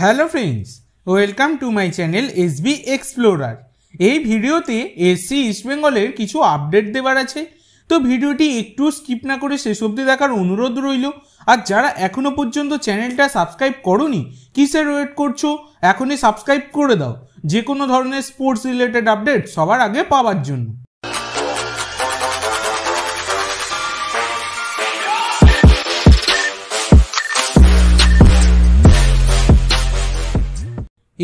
hello friends welcome to my channel S B explorer এই ভিডিওতে SC ইস্টবেঙ্গলের কিছু আপডেট দেবার আছে তো ভিডিওটি একটু স্কিপ না করে শেষ অবধি দেখার অনুরোধ রইল আর যারা এখনও পর্যন্ত চ্যানেলটা সাবস্ক্রাইব করনি কিসের ওয়েট করছো এখনই সাবস্ক্রাইব করে দাও যে কোনো ধরনের স্পোর্টস রিলেটেড আপডেট সবার আগে পাওয়ার জন্য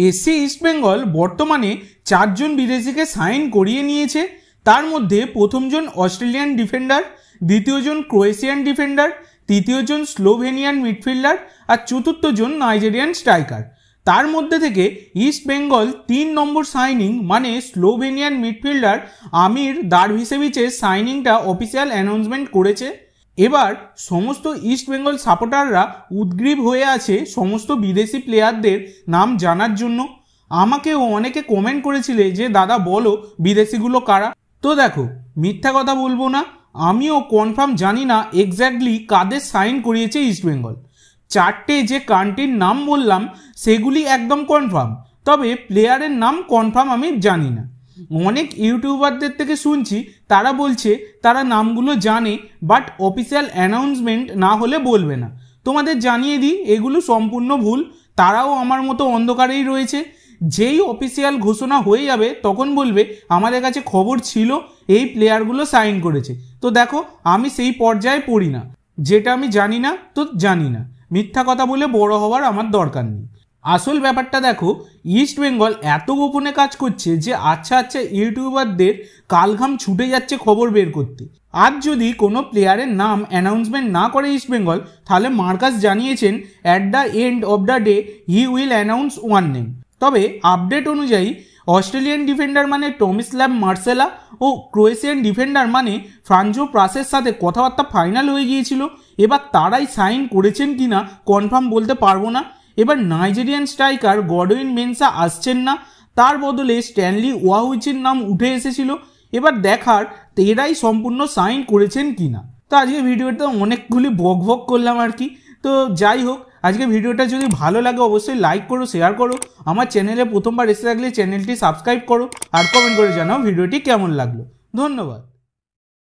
এসসি ইস্টবেঙ্গল বর্তমানে চারজন বিদেশিকে সাইন করিয়ে নিয়েছে তার মধ্যে প্রথমজন অস্ট্রেলিয়ান ডিফেন্ডার দ্বিতীয়জন ক্রোয়েশিয়ান ডিফেন্ডার তৃতীয়জন স্লোভেনিয়ান মিডফিল্ডার আর চতুর্থজন নাইজেরিয়ান স্ট্রাইকার তার মধ্যে থেকে ইস্ট বেঙ্গল তিন নম্বর সাইনিং মানে স্লোভেনিয়ান মিডফিল্ডার আমির দারভিসেভিচের সাইনিংটা অফিসিয়াল অ্যানাউন্সমেন্ট করেছে এবার সমস্ত ইস্ট বেঙ্গল সাপোর্টাররা উদ্গ্রীব হয়ে আছে সমস্ত বিদেশি প্লেয়ারদের নাম জানার জন্য আমাকেও অনেকে কমেন্ট করেছিলে যে দাদা বলো বিদেশিগুলো কারা তো দেখো মিথ্যা কথা বলবো না আমিও কনফার্ম জানি না এক্স্যাক্টলি কাদের সাইন করিয়েছে ইস্টবেঙ্গল চারটে যে কান্ট্রির নাম বললাম সেগুলি একদম কনফার্ম তবে প্লেয়ারের নাম কনফার্ম আমি জানি না অনেক ইউটিউবারদের থেকে শুনছি তারা বলছে তারা নামগুলো জানে বাট অফিসিয়াল অ্যানাউন্সমেন্ট না হলে বলবে না তোমাদের জানিয়ে দিই এগুলো সম্পূর্ণ ভুল তারাও আমার মতো অন্ধকারেই রয়েছে যেই অফিসিয়াল ঘোষণা হয়ে যাবে তখন বলবে আমাদের কাছে খবর ছিল এই প্লেয়ারগুলো সাইন করেছে তো দেখো আমি সেই পর্যায়ে পড়ি না যেটা আমি জানি না তো জানি না মিথ্যা কথা বলে বড় হওয়ার আমার দরকার নেই আসল ব্যাপারটা দেখো ইস্ট বেঙ্গল এত গোপনে কাজ করছে যে আচ্ছা আচ্ছা ইউটিউবারদের কালঘাম ছুটে যাচ্ছে খবর বের করতে আজ যদি কোনো প্লেয়ারের নাম অ্যানাউন্সমেন্ট না করে ইস্ট বেঙ্গল তাহলে মার্কাস জানিয়েছেন at the end of the day he will announce one name তবে আপডেট অনুযায়ী অস্ট্রেলিয়ান ডিফেন্ডার মানে টমিসল্যাব মার্সেলা ও ক্রোয়েশিয়ান ডিফেন্ডার মানে ফ্রাঞ্জো প্রাসের সাথে কথাবার্তা ফাইনাল হয়ে গিয়েছিল এবার তারাই সাইন করেছেন কিনা কনফার্ম বলতে পারবো না এবার নাইজেরিয়ান স্ট্রাইকার গডউইন মেনসা আসছেন না তার বদলে স্ট্যানলি ওয়াহুইচের নাম উঠে এসেছিল এবার দেখার এরাই সম্পূর্ণ সাইন করেছেন কি না তো আজকে ভিডিওটা অনেকগুলি বক বক করলাম আর কি তো যাই হোক আজকে ভিডিওটা যদি ভালো লাগে অবশ্যই লাইক করো শেয়ার করো আমার চ্যানেলে প্রথমবার এসে থাকলে চ্যানেলটি সাবস্ক্রাইব করো আর কমেন্ট করে জানাও ভিডিওটি কেমন লাগলো ধন্যবাদ